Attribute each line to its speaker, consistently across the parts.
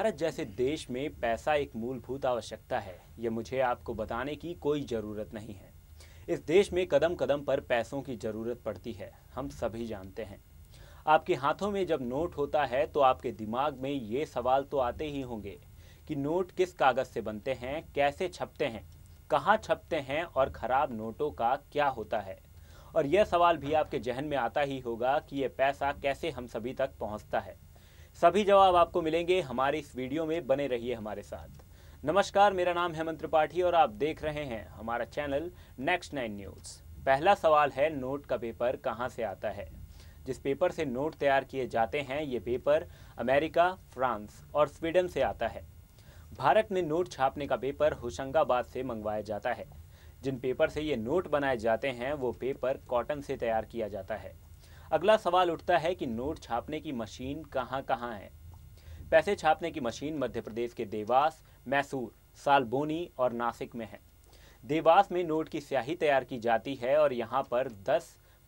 Speaker 1: भारत जैसे देश में पैसा एक मूलभूत आवश्यकता है ये मुझे आपको बताने की कोई ज़रूरत नहीं है इस देश में कदम कदम पर पैसों की ज़रूरत पड़ती है हम सभी जानते हैं आपके हाथों में जब नोट होता है तो आपके दिमाग में ये सवाल तो आते ही होंगे कि नोट किस कागज़ से बनते हैं कैसे छपते हैं कहाँ छपते हैं और ख़राब नोटों का क्या होता है और यह सवाल भी आपके जहन में आता ही होगा कि यह पैसा कैसे हम सभी तक पहुँचता है सभी जवाब आपको मिलेंगे हमारे इस वीडियो में बने रहिए हमारे साथ नमस्कार मेरा नाम हेमंत त्रिपाठी और आप देख रहे हैं हमारा चैनल नेक्स्ट नाइन न्यूज़ पहला सवाल है नोट का पेपर कहाँ से आता है जिस पेपर से नोट तैयार किए जाते हैं ये पेपर अमेरिका फ्रांस और स्वीडन से आता है भारत में नोट छापने का पेपर होशंगाबाद से मंगवाया जाता है जिन पेपर से ये नोट बनाए जाते हैं वो पेपर कॉटन से तैयार किया जाता है अगला सवाल उठता है कि नोट छापने की मशीन कहाँ कहाँ है पैसे छापने की मशीन मध्य प्रदेश के देवास मैसूर सालबोनी और नासिक में है देवास में नोट की स्याही तैयार की जाती है और यहाँ पर 10,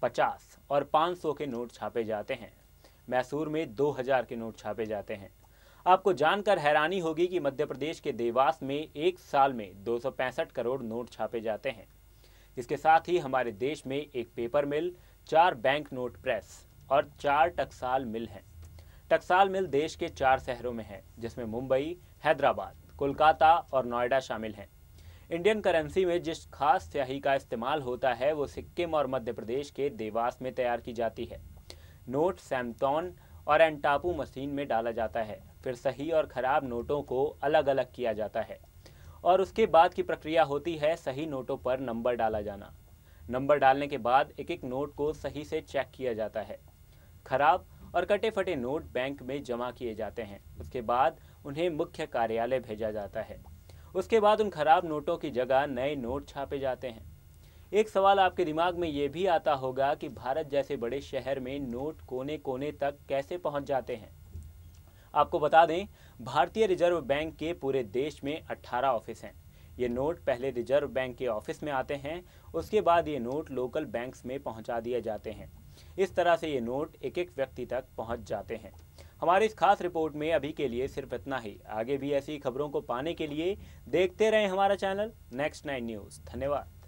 Speaker 1: 50 और 500 के नोट छापे जाते हैं मैसूर में 2000 के नोट छापे जाते हैं आपको जानकर हैरानी होगी कि मध्य प्रदेश के देवास में एक साल में दो करोड़ नोट छापे जाते हैं इसके साथ ही हमारे देश में एक पेपर मिल चार बैंक नोट प्रेस और चार टकसाल मिल हैं टकसाल मिल देश के चार शहरों में है जिसमें मुंबई हैदराबाद कोलकाता और नोएडा शामिल हैं इंडियन करेंसी में जिस खास स्याही का इस्तेमाल होता है वो सिक्किम और मध्य प्रदेश के देवास में तैयार की जाती है नोट सैमतौन और एंटापू मशीन में डाला जाता है फिर सही और ख़राब नोटों को अलग अलग किया जाता है और उसके बाद की प्रक्रिया होती है सही नोटों पर नंबर डाला जाना नंबर डालने के बाद एक एक नोट को सही से चेक किया जाता है खराब और कटे फटे नोट बैंक में जमा किए जाते हैं उसके बाद उन्हें मुख्य कार्यालय भेजा जाता है उसके बाद उन खराब नोटों की जगह नए नोट छापे जाते हैं एक सवाल आपके दिमाग में ये भी आता होगा कि भारत जैसे बड़े शहर में नोट कोने कोने तक कैसे पहुंच जाते हैं आपको बता दें भारतीय रिजर्व बैंक के पूरे देश में 18 ऑफिस हैं ये नोट पहले रिजर्व बैंक के ऑफिस में आते हैं उसके बाद ये नोट लोकल बैंक्स में पहुंचा दिए जाते हैं इस तरह से ये नोट एक एक व्यक्ति तक पहुंच जाते हैं हमारी इस खास रिपोर्ट में अभी के लिए सिर्फ इतना ही आगे भी ऐसी खबरों को पाने के लिए देखते रहें हमारा चैनल नेक्स्ट नाइन न्यूज़ धन्यवाद